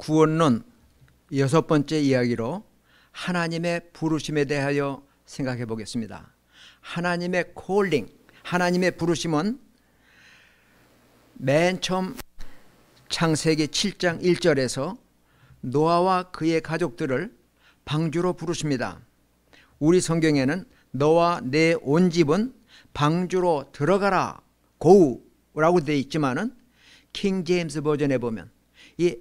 구원론 여섯 번째 이야기로 하나님의 부르심에 대하여 생각해 보겠습니다. 하나님의 콜링, 하나님의 부르심은 맨 처음 창세기 7장 1절에서 노아와 그의 가족들을 방주로 부르십니다. 우리 성경에는 너와 내 온 집은 방주로 들어가라 고우라고 되어 있지만은 킹 제임스 버전에 보면 이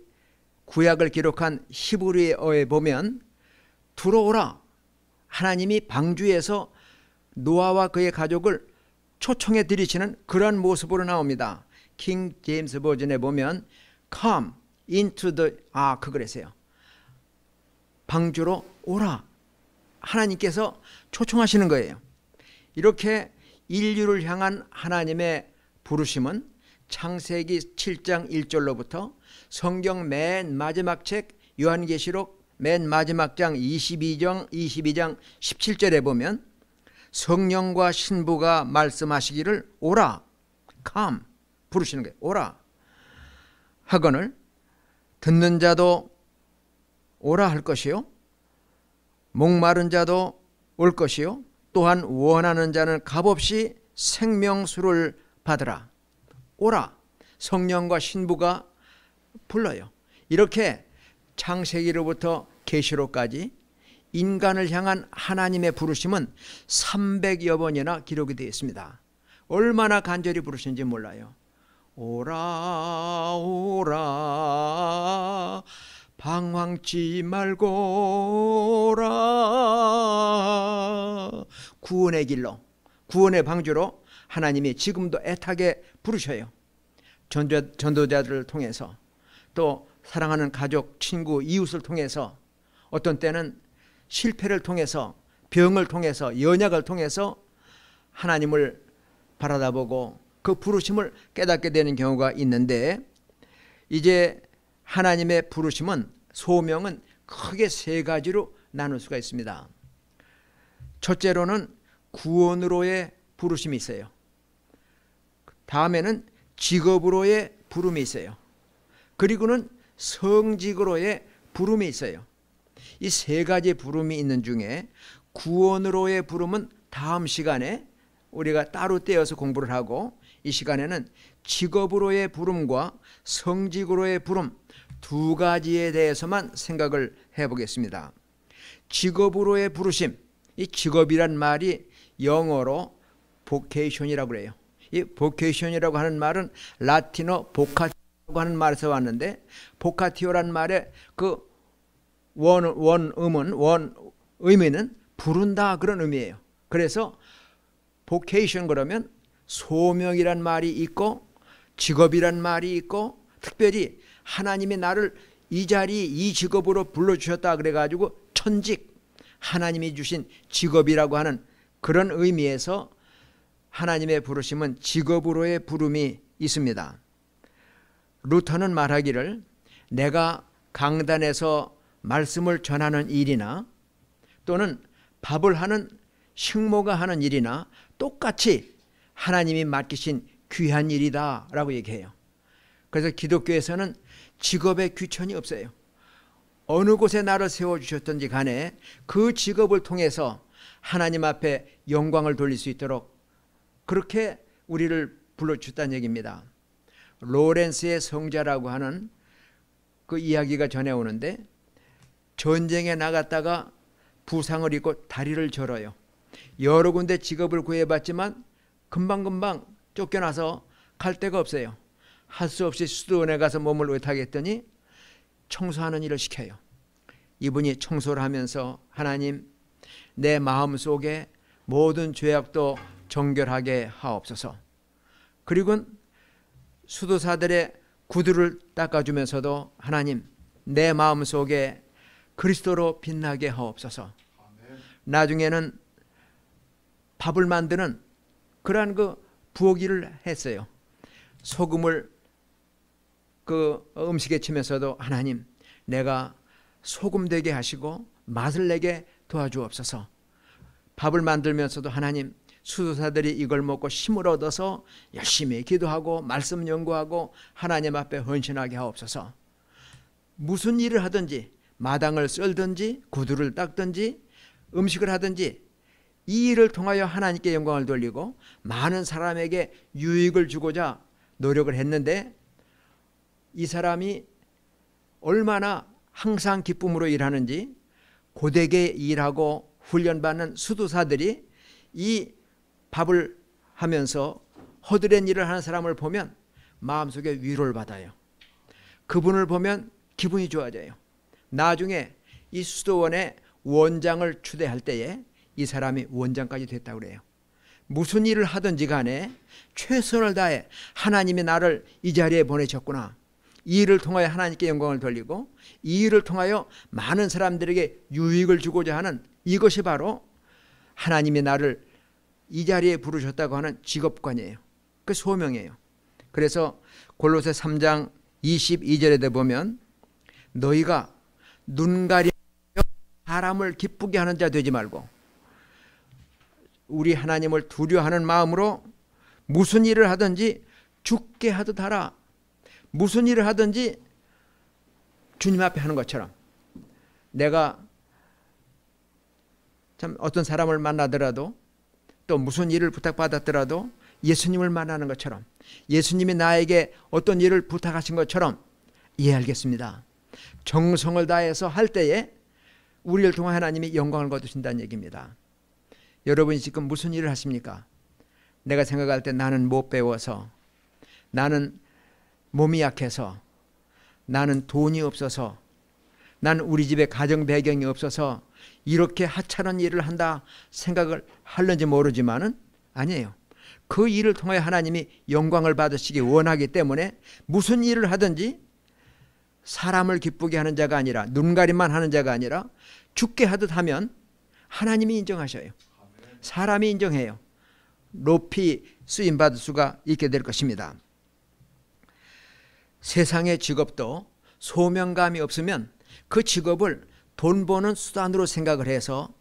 구약을 기록한 히브리어에 보면 들어오라 하나님이 방주에서 노아와 그의 가족을 초청해 들이치는 그런 모습으로 나옵니다. 킹 제임스 버전에 보면 come into the a 아, r 그랬어요. 방주로 오라 하나님께서 초청하시는 거예요. 이렇게 인류를 향한 하나님의 부르심은 창세기 7장 1절로부터 성경 맨 마지막 책 요한계시록 맨 마지막 장 22장 22장 17절에 보면 성령과 신부가 말씀하시기를 오라 come 부르시는 게 오라 하거늘 듣는 자도 오라 할 것이요 목마른 자도 올 것이요 또한 원하는 자는 값없이 생명수를 받으라 오라 성령과 신부가 불러요. 이렇게 창세기로부터 계시로까지 인간을 향한 하나님의 부르심은 300여 번이나 기록이 되어 있습니다. 얼마나 간절히 부르신지 몰라요. 오라 오라 방황치 말고 오라 구원의 길로 구원의 방주로 하나님이 지금도 애타게 부르셔요. 전도자들을 통해서 또 사랑하는 가족, 친구, 이웃을 통해서 어떤 때는 실패를 통해서 병을 통해서 연약을 통해서 하나님을 바라다보고 그 부르심을 깨닫게 되는 경우가 있는데 이제 하나님의 부르심은 소명은 크게 세 가지로 나눌 수가 있습니다. 첫째로는 구원으로의 부르심이 있어요. 다음에는 직업으로의 부름이 있어요. 그리고는 성직으로의 부름이 있어요. 이 세 가지 부름이 있는 중에 구원으로의 부름은 다음 시간에 우리가 따로 떼어서 공부를 하고 이 시간에는 직업으로의 부름과 성직으로의 부름 두 가지에 대해서만 생각을 해보겠습니다. 직업으로의 부르심, 이 직업이란 말이 영어로 vocation이라고 그요이 vocation이라고 하는 말은 라틴어 vocat 하는 말에서 왔는데 보카티오라는 말의 그 원, 원음은 원 의미는 부른다 그런 의미예요. 그래서 보케이션 그러면 소명이란 말이 있고 직업이란 말이 있고 특별히 하나님이 나를 이 자리 이 직업으로 불러주셨다 그래가지고 천직 하나님이 주신 직업이라고 하는 그런 의미에서 하나님의 부르심은 직업으로의 부름이 있습니다. 루터는 말하기를 내가 강단에서 말씀을 전하는 일이나 또는 밥을 하는 식모가 하는 일이나 똑같이 하나님이 맡기신 귀한 일이다 라고 얘기해요. 그래서 기독교에서는 직업의 귀천이 없어요. 어느 곳에 나를 세워주셨던지 간에 그 직업을 통해서 하나님 앞에 영광을 돌릴 수 있도록 그렇게 우리를 불러주셨다는 얘기입니다. 로렌스의 성자라고 하는 그 이야기가 전해오는데 전쟁에 나갔다가 부상을 입고 다리를 절어요. 여러 군데 직업을 구해봤지만 금방금방 쫓겨나서 갈 데가 없어요. 할 수 없이 수도원에 가서 몸을 의탁 했더니 청소하는 일을 시켜요. 이분이 청소를 하면서 하나님 내 마음 속에 모든 죄악도 정결하게 하옵소서. 그리고는 수도사들의 구두를 닦아주면서도 하나님 내 마음 속에 그리스도로 빛나게 하옵소서. 나중에는 밥을 만드는 그러한 그 부엌일을 했어요. 소금을 그 음식에 치면서도 하나님 내가 소금 되게 하시고 맛을 내게 도와주옵소서. 밥을 만들면서도 하나님 수도사들이 이걸 먹고 힘을 얻어서 열심히 기도하고 말씀 연구하고 하나님 앞에 헌신하게 하옵소서. 무슨 일을 하든지 마당을 썰든지 구두를 닦든지 음식을 하든지 이 일을 통하여 하나님께 영광을 돌리고 많은 사람에게 유익을 주고자 노력을 했는데 이 사람이 얼마나 항상 기쁨으로 일하는지 고되게 일하고 훈련받는 수도사들이 이 밥을 하면서 허드렛 일을 하는 사람을 보면 마음속에 위로를 받아요. 그분을 보면 기분이 좋아져요. 나중에 이 수도원의 원장을 추대할 때에 이 사람이 원장까지 됐다고 그래요. 무슨 일을 하든지 간에 최선을 다해 하나님이 나를 이 자리에 보내셨구나. 이 일을 통하여 하나님께 영광을 돌리고 이 일을 통하여 많은 사람들에게 유익을 주고자 하는 이것이 바로 하나님이 나를 이 자리에 부르셨다고 하는 직업관이에요. 그 소명이에요. 그래서 골로새 3장 22절에 보면 너희가 눈 가리며 사람을 기쁘게 하는 자 되지 말고 우리 하나님을 두려워하는 마음으로 무슨 일을 하든지 죽게 하듯 하라. 무슨 일을 하든지 주님 앞에 하는 것처럼 내가 참 어떤 사람을 만나더라도 또 무슨 일을 부탁받았더라도 예수님을 만나는 것처럼 예수님이 나에게 어떤 일을 부탁하신 것처럼 이해하겠습니다. 정성을 다해서 할 때에 우리를 통해 하나님이 영광을 거두신다는 얘기입니다. 여러분이 지금 무슨 일을 하십니까? 내가 생각할 때 나는 못 배워서 나는 몸이 약해서 나는 돈이 없어서 난 우리 집에 가정 배경이 없어서 이렇게 하찮은 일을 한다 생각을 할는지 모르지만은 아니에요. 그 일을 통해 하나님이 영광을 받으시기 원하기 때문에 무슨 일을 하든지 사람을 기쁘게 하는 자가 아니라 눈가림만 하는 자가 아니라 죽게 하듯 하면 하나님이 인정하셔요. 사람이 인정해요. 높이 쓰임 받을 수가 있게 될 것입니다. 세상의 직업도 소명감이 없으면 그 직업을 돈 버는 수단으로 생각을 해서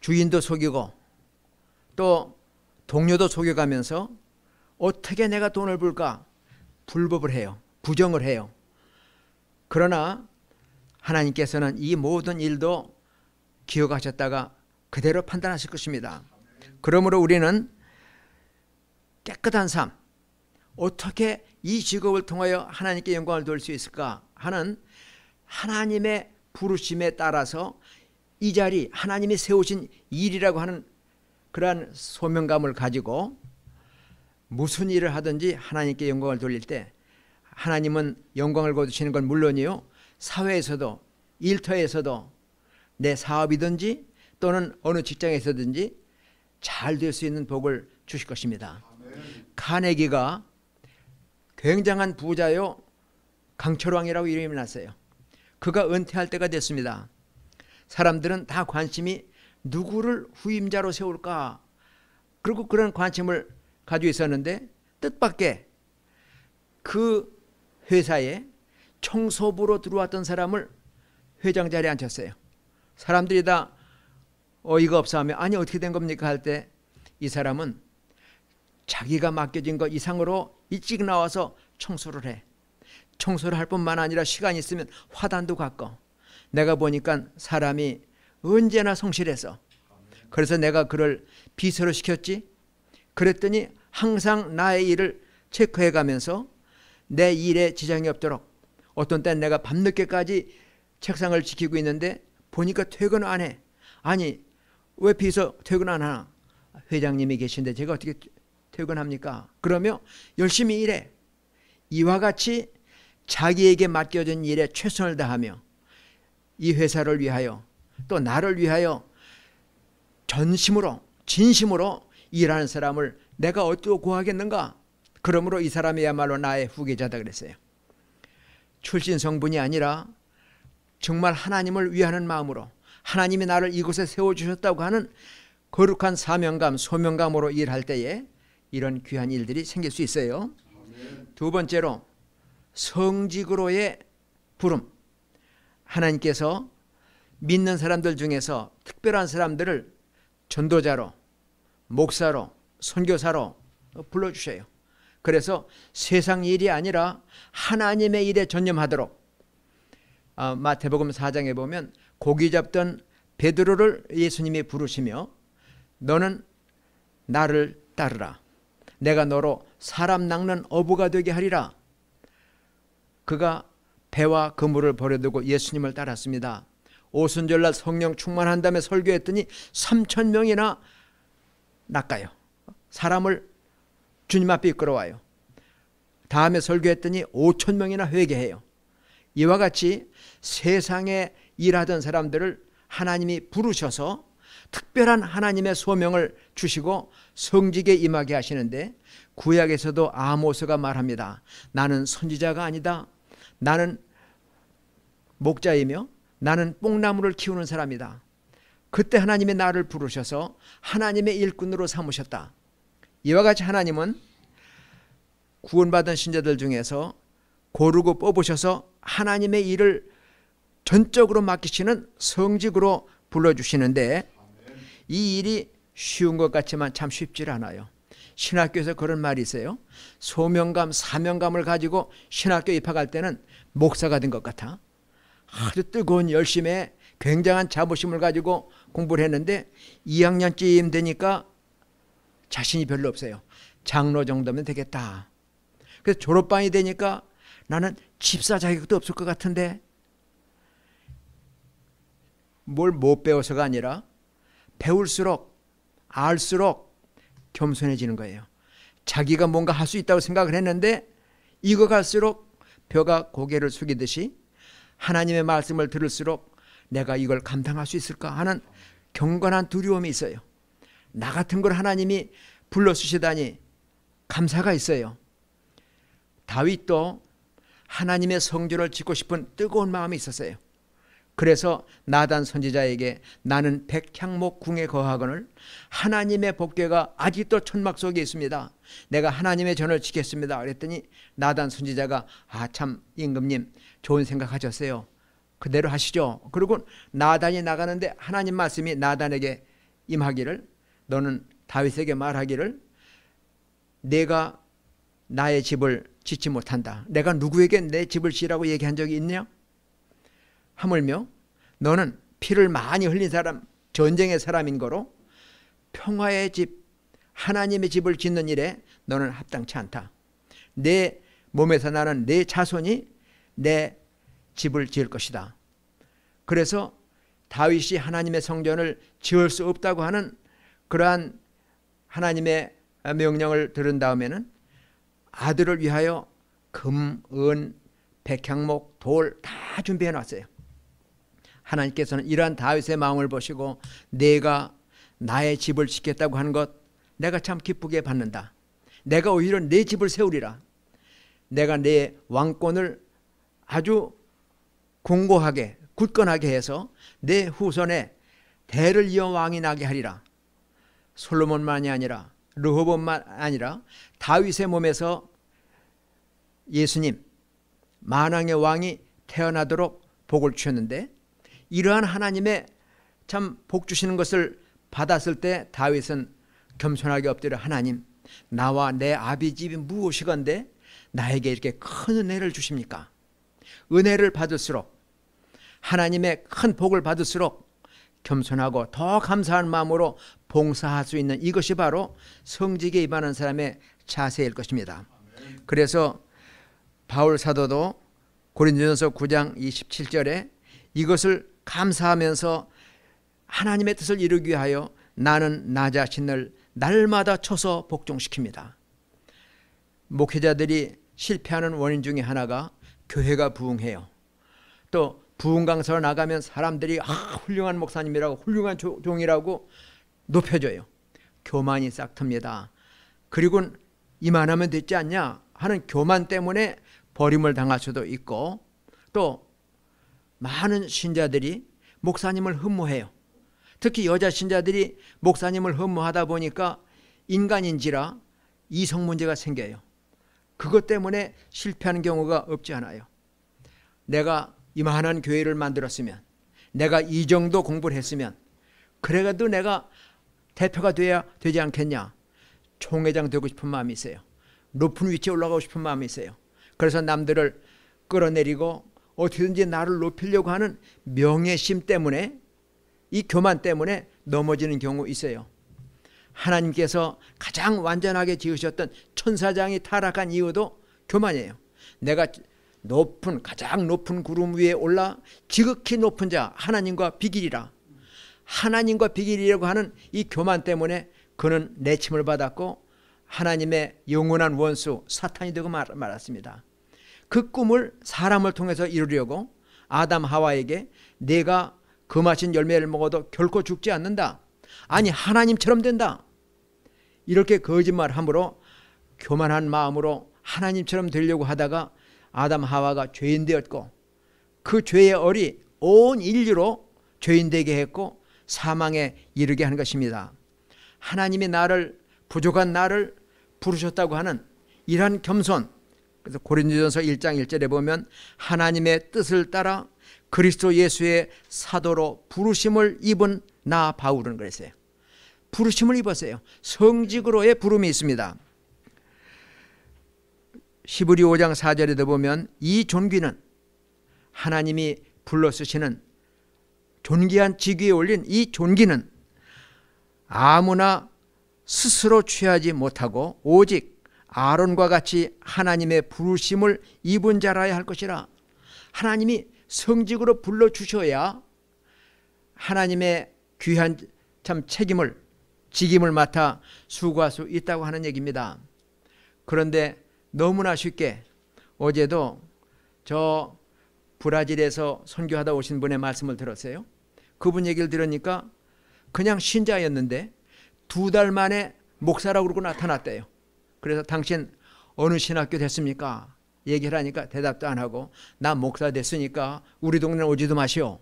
주인도 속이고 또 동료도 속여가면서 어떻게 내가 돈을 벌까 불법을 해요. 부정을 해요. 그러나 하나님께서는 이 모든 일도 기억하셨다가 그대로 판단하실 것입니다. 그러므로 우리는 깨끗한 삶, 어떻게 이 직업을 통하여 하나님께 영광을 돌릴 수 있을까 하는 하나님의 부르심에 따라서 이 자리 하나님이 세우신 일이라고 하는 그러한 소명감을 가지고 무슨 일을 하든지 하나님께 영광을 돌릴 때 하나님은 영광을 거두시는 건 물론이요 사회에서도 일터에서도 내 사업이든지 또는 어느 직장에서든지 잘 될 수 있는 복을 주실 것입니다. 아멘. 카네기가 굉장한 부자요 강철왕이라고 이름이 났어요. 그가 은퇴할 때가 됐습니다. 사람들은 다 관심이 누구를 후임자로 세울까? 그리고 그런 관심을 가지고 있었는데 뜻밖의 그 회사에 청소부로 들어왔던 사람을 회장 자리에 앉혔어요. 사람들이 다 어이가 없어하며 아니 어떻게 된 겁니까 할 때 이 사람은 자기가 맡겨진 것 이상으로 일찍 나와서 청소를 해. 청소를 할 뿐만 아니라 시간 이 있으면 화단도 깎고 내가 보니까 사람이 언제나 성실해서 그래서 내가 그를 비서로 시켰지 그랬더니 항상 나의 일을 체크해 가면서 내 일에 지장이 없도록 어떤 때는 내가 밤늦게까지 책상을 지키고 있는데 보니까 퇴근 안 해. 아니 왜 비서 퇴근 안 하나? 회장님이 계신데 제가 어떻게 퇴근합니까? 그러며 열심히 일해. 이와 같이 자기에게 맡겨진 일에 최선을 다하며 이 회사를 위하여 또 나를 위하여 전심으로 진심으로 일하는 사람을 내가 어떻게 구하겠는가? 그러므로 이 사람이야말로 나의 후계자다 그랬어요. 출신 성분이 아니라 정말 하나님을 위하는 마음으로 하나님이 나를 이곳에 세워주셨다고 하는 거룩한 사명감, 소명감으로 일할 때에 이런 귀한 일들이 생길 수 있어요. 두 번째로 성직으로의 부름. 하나님께서 믿는 사람들 중에서 특별한 사람들을 전도자로, 목사로, 선교사로 불러주셔요. 그래서 세상 일이 아니라 하나님의 일에 전념하도록 아, 마태복음 4장에 보면 고기 잡던 베드로를 예수님이 부르시며 너는 나를 따르라. 내가 너로 사람 낚는 어부가 되게 하리라. 그가 배와 그물을 버려두고 예수님을 따랐습니다. 오순절날 성령 충만한 다음에 설교했더니 3천 명이나 낚아요. 사람을 주님 앞에 이끌어와요. 다음에 설교했더니 5천 명이나 회개해요. 이와 같이 세상에 일하던 사람들을 하나님이 부르셔서 특별한 하나님의 소명을 주시고 성직에 임하게 하시는데 구약에서도 아모스가 말합니다. 나는 선지자가 아니다. 나는 목자이며 나는 뽕나무를 키우는 사람이다. 그때 하나님의 나를 부르셔서 하나님의 일꾼으로 삼으셨다. 이와 같이 하나님은 구원받은 신자들 중에서 고르고 뽑으셔서 하나님의 일을 전적으로 맡기시는 성직으로 불러주시는데 이 일이 쉬운 것 같지만 참 쉽지 않아요. 신학교에서 그런 말이 있어요. 소명감, 사명감을 가지고 신학교 입학할 때는 목사가 된 것 같아. 아주 뜨거운 열심에 굉장한 자부심을 가지고 공부를 했는데 2학년쯤 되니까 자신이 별로 없어요. 장로 정도면 되겠다. 그래서 졸업반이 되니까 나는 집사 자격도 없을 것 같은데 뭘 못 배워서가 아니라 배울수록 알수록 겸손해지는 거예요. 자기가 뭔가 할 수 있다고 생각을 했는데 이거 갈수록 벼가 고개를 숙이듯이 하나님의 말씀을 들을수록 내가 이걸 감당할 수 있을까 하는 경건한 두려움이 있어요. 나 같은 걸 하나님이 불러주시다니 감사가 있어요. 다윗도 하나님의 성전을 짓고 싶은 뜨거운 마음이 있었어요. 그래서 나단 선지자에게 나는 백향목 궁에 거하거늘 하나님의 복개가 아직도 천막 속에 있습니다. 내가 하나님의 전을 지켰습니다. 그랬더니 나단 선지자가 아 참 임금님 좋은 생각하셨어요. 그대로 하시죠. 그리고 나단이 나가는데 하나님 말씀이 나단에게 임하기를 너는 다윗에게 말하기를 내가 나의 집을 짓지 못한다. 내가 누구에게 내 집을 지라고 얘기한 적이 있냐? 하물며 너는 피를 많이 흘린 사람, 전쟁의 사람인 거로 평화의 집, 하나님의 집을 짓는 일에 너는 합당치 않다. 내 몸에서 나는 내 자손이 내 집을 지을 것이다. 그래서 다윗이 하나님의 성전을 지을 수 없다고 하는 그러한 하나님의 명령을 들은 다음에는 아들을 위하여 금, 은, 백향목, 돌 다 준비해 놨어요. 하나님께서는 이러한 다윗의 마음을 보시고 내가 나의 집을 지켰다고 하는 것 내가 참 기쁘게 받는다. 내가 오히려 내 집을 세우리라. 내가 내 왕권을 아주 공고하게 굳건하게 해서 내 후손에 대를 이어 왕이 나게 하리라. 솔로몬만이 아니라 르호본만 아니라 다윗의 몸에서 예수님 만왕의 왕이 태어나도록 복을 주셨는데 이러한 하나님의 참 복 주시는 것을 받았을 때 다윗은 겸손하게 엎드려 하나님 나와 내 아비 집이 무엇이건데 나에게 이렇게 큰 은혜를 주십니까? 은혜를 받을수록 하나님의 큰 복을 받을수록 겸손하고 더 감사한 마음으로 봉사할 수 있는 이것이 바로 성직에 임하는 사람의 자세일 것입니다. 그래서 바울 사도도 고린도전서 9장 27절에 이것을 감사하면서 하나님의 뜻을 이루기 위하여 나는 나 자신을 날마다 쳐서 복종시킵니다. 목회자들이 실패하는 원인 중에 하나가 교회가 부흥해요. 또 부흥 강사로 나가면 사람들이 아, 훌륭한 목사님이라고 훌륭한 종이라고 높여줘요. 교만이 싹틉니다. 그리고 이만하면 됐지 않냐 하는 교만 때문에 버림을 당할 수도 있고 또 많은 신자들이 목사님을 흠모해요. 특히 여자 신자들이 목사님을 흠모하다 보니까 인간인지라 이성 문제가 생겨요. 그것 때문에 실패하는 경우가 없지 않아요. 내가 이만한 교회를 만들었으면 내가 이 정도 공부를 했으면 그래도 내가 대표가 돼야 되지 않겠냐. 총회장 되고 싶은 마음이 있어요. 높은 위치에 올라가고 싶은 마음이 있어요. 그래서 남들을 끌어내리고 어떻게든지 나를 높이려고 하는 명예심 때문에 이 교만 때문에 넘어지는 경우 있어요. 하나님께서 가장 완전하게 지으셨던 천사장이 타락한 이유도 교만이에요. 내가 높은 가장 높은 구름 위에 올라 지극히 높은 자 하나님과 비길이라. 하나님과 비길이라고 하는 이 교만 때문에 그는 내침을 받았고 하나님의 영원한 원수 사탄이 되고 말았습니다. 그 꿈을 사람을 통해서 이루려고 아담 하와에게 내가 그 마신 열매를 먹어도 결코 죽지 않는다. 아니 하나님처럼 된다. 이렇게 거짓말함으로 교만한 마음으로 하나님처럼 되려고 하다가 아담 하와가 죄인 되었고 그 죄의 얼이 온 인류로 죄인 되게 했고 사망에 이르게 한 것입니다. 하나님이 나를 부족한 나를 부르셨다고 하는 이러한 겸손 그래서 고린도전서 1장 1절에 보면 하나님의 뜻을 따라 그리스도 예수의 사도로 부르심을 입은 나 바울은 그랬어요. 부르심을 입었어요. 성직으로의 부름이 있습니다. 시브리 5장 4절에도 보면 이 존귀는 하나님이 불러 쓰시는 존귀한 직위에 올린 이 존귀는 아무나 스스로 취하지 못하고 오직 아론과 같이 하나님의 부르심을 입은 자라야 할 것이라 하나님이 성직으로 불러 주셔야 하나님의 귀한 참 책임을 직임을 맡아 수고할 수 있다고 하는 얘기입니다. 그런데 너무나 쉽게 어제도 저 브라질에서 선교하다 오신 분의 말씀을 들었어요. 그분 얘기를 들으니까 그냥 신자였는데 두 달 만에 목사라고 그러고 나타났대요. 그래서 당신 어느 신학교 됐습니까? 얘기를 하니까 대답도 안 하고 나 목사 됐으니까 우리 동네 오지도 마시오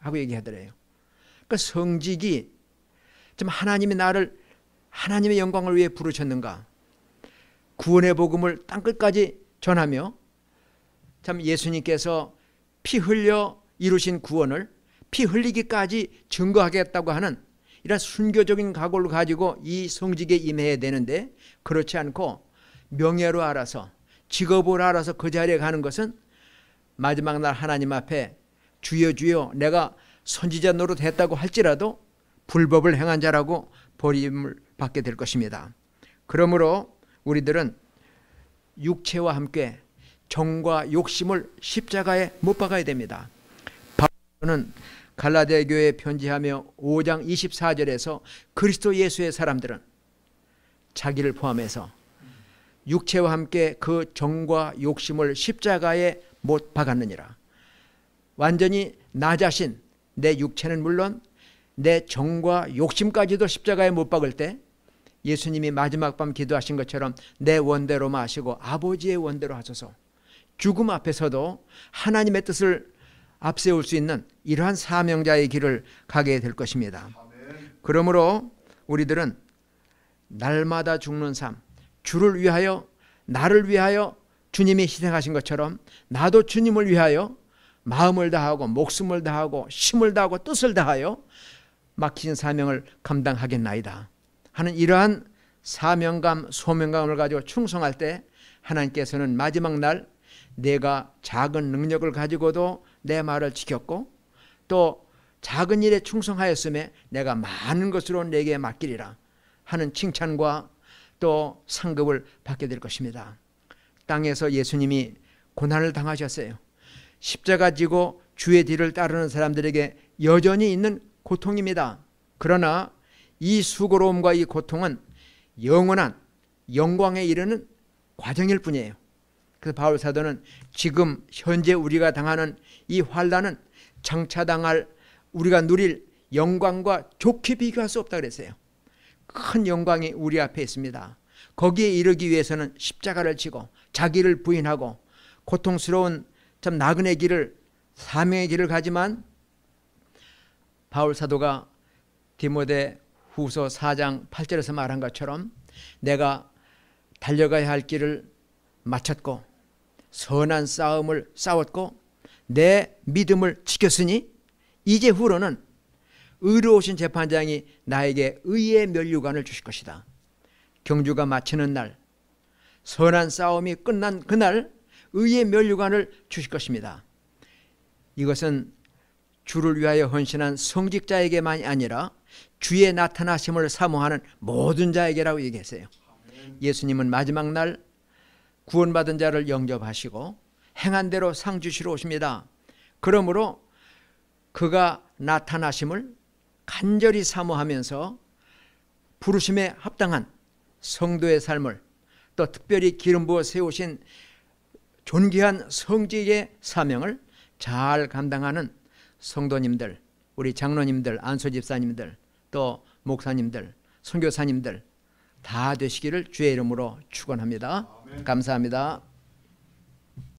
하고 얘기하더래요. 그 성직이 좀 하나님이 나를 하나님의 영광을 위해 부르셨는가 구원의 복음을 땅끝까지 전하며 참 예수님께서 피 흘려 이루신 구원을 피 흘리기까지 증거하겠다고 하는 이런 순교적인 각오를 가지고 이 성직에 임해야 되는데 그렇지 않고 명예로 알아서 직업으로 알아서 그 자리에 가는 것은 마지막 날 하나님 앞에 주여 주여 내가 선지자 노릇 했다고 할지라도 불법을 행한 자라고 버림을 받게 될 것입니다. 그러므로 우리들은 육체와 함께 정과 욕심을 십자가에 못 박아야 됩니다. 바울은 갈라디아 교회에 편지하며 5장 24절에서 그리스도 예수의 사람들은 자기를 포함해서 육체와 함께 그 정과 욕심을 십자가에 못 박았느니라. 완전히 나 자신, 내 육체는 물론 내 정과 욕심까지도 십자가에 못 박을 때 예수님이 마지막 밤 기도하신 것처럼 내 원대로 마시고 아버지의 원대로 하소서 죽음 앞에서도 하나님의 뜻을 앞세울 수 있는 이러한 사명자의 길을 가게 될 것입니다. 그러므로 우리들은 날마다 죽는 삶, 주를 위하여 나를 위하여 주님이 희생하신 것처럼 나도 주님을 위하여 마음을 다하고 목숨을 다하고 힘을 다하고 뜻을 다하여 맡기신 사명을 감당하겠나이다 하는 이러한 사명감 소명감을 가지고 충성할 때 하나님께서는 마지막 날 내가 작은 능력을 가지고도 내 말을 지켰고 또 작은 일에 충성하였음에 내가 많은 것으로 내게 맡기리라 하는 칭찬과 또 상급을 받게 될 것입니다. 땅에서 예수님이 고난을 당하셨어요. 십자가 지고 주의 뒤를 따르는 사람들에게 여전히 있는 고통입니다. 그러나 이 수고로움과 이 고통은 영원한 영광에 이르는 과정일 뿐이에요. 그래서 바울 사도는 지금 현재 우리가 당하는 이 환란은 장차 당할 우리가 누릴 영광과 좋게 비교할 수 없다 그랬어요. 큰 영광이 우리 앞에 있습니다. 거기에 이르기 위해서는 십자가를 지고 자기를 부인하고 고통스러운 참 나그네 길을 사명의 길을 가지만 바울 사도가 디모데 후서 4장 8절에서 말한 것처럼 내가 달려가야 할 길을 마쳤고 선한 싸움을 싸웠고 내 믿음을 지켰으니 이제 후로는 의로우신 재판장이 나에게 의의 면류관을 주실 것이다. 경주가 마치는 날 선한 싸움이 끝난 그날 의의 면류관을 주실 것입니다. 이것은 주를 위하여 헌신한 성직자에게만이 아니라 주의 나타나심을 사모하는 모든 자에게라고 얘기했어요. 예수님은 마지막 날 구원받은 자를 영접하시고 행한 대로 상 주시러 오십니다. 그러므로 그가 나타나심을 간절히 사모하면서 부르심에 합당한 성도의 삶을 또 특별히 기름 부어 세우신 존귀한 성직의 사명을 잘 감당하는 성도님들, 우리 장로님들, 안소집사님들또 목사님들, 선교사님들 다 되시기를 주의 이름으로 축원합니다. 감사합니다.